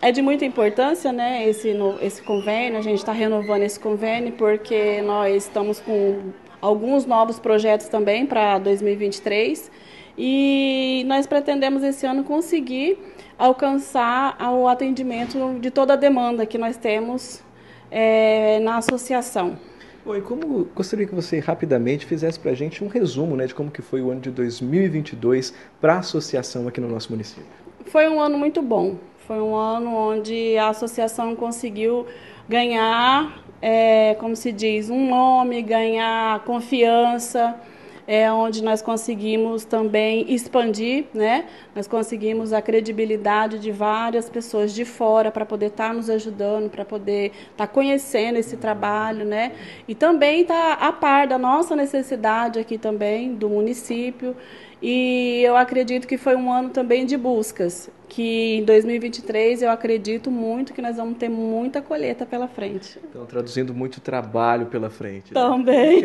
é de muita importância né, esse, esse convênio, a gente está renovando esse convênio porque nós estamos com alguns novos projetos também para 2023 e nós pretendemos esse ano conseguir alcançar o atendimento de toda a demanda que nós temos é, na associação. Oi, como gostaria que você rapidamente fizesse para a gente um resumo né, de como que foi o ano de 2022 para a associação aqui no nosso município. Foi um ano muito bom. Foi um ano onde a associação conseguiu ganhar, é, como se diz, um nome, ganhar confiança é onde nós conseguimos também expandir, né? Nós conseguimos a credibilidade de várias pessoas de fora para poder estar tá nos ajudando, para poder estar tá conhecendo esse trabalho, né? E também estar tá a par da nossa necessidade aqui também do município. E eu acredito que foi um ano também de buscas, que em 2023 eu acredito muito que nós vamos ter muita colheita pela frente. Então, traduzindo muito trabalho pela frente. Né? Também.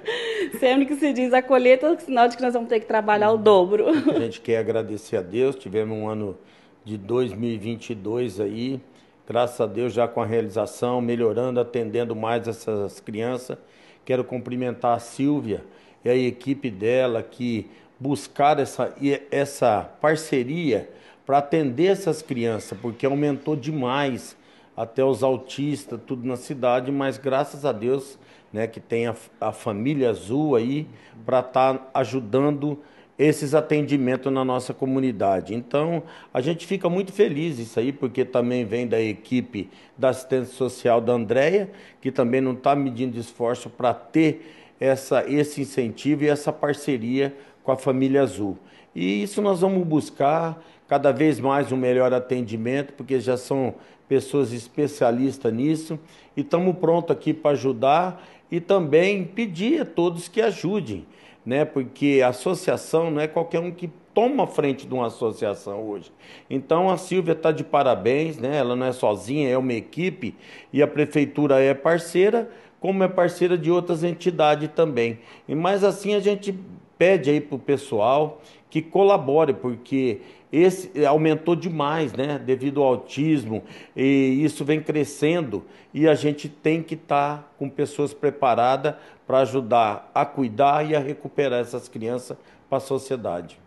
Sempre que se diz a colheita, é sinal de que nós vamos ter que trabalhar o uhum. dobro. A gente quer agradecer a Deus, tivemos um ano de 2022 aí, graças a Deus já com a realização, melhorando, atendendo mais essas crianças. Quero cumprimentar a Silvia e a equipe dela que buscar essa, essa parceria para atender essas crianças, porque aumentou demais até os autistas, tudo na cidade, mas graças a Deus né, que tem a, a família azul aí para estar tá ajudando esses atendimentos na nossa comunidade. Então, a gente fica muito feliz isso aí, porque também vem da equipe da assistência social da Andréia, que também não está medindo esforço para ter essa, esse incentivo e essa parceria com a família Azul. E isso nós vamos buscar cada vez mais um melhor atendimento, porque já são pessoas especialistas nisso e estamos prontos aqui para ajudar e também pedir a todos que ajudem, né? Porque a associação não é qualquer um que toma frente de uma associação hoje. Então a Silvia está de parabéns, né? Ela não é sozinha, é uma equipe e a prefeitura é parceira, como é parceira de outras entidades também. E mais assim a gente pede aí para o pessoal que colabore, porque esse eh, aumentou demais, né? Devido ao autismo, e isso vem crescendo e a gente tem que estar tá com pessoas preparadas para ajudar a cuidar e a recuperar essas crianças para a sociedade.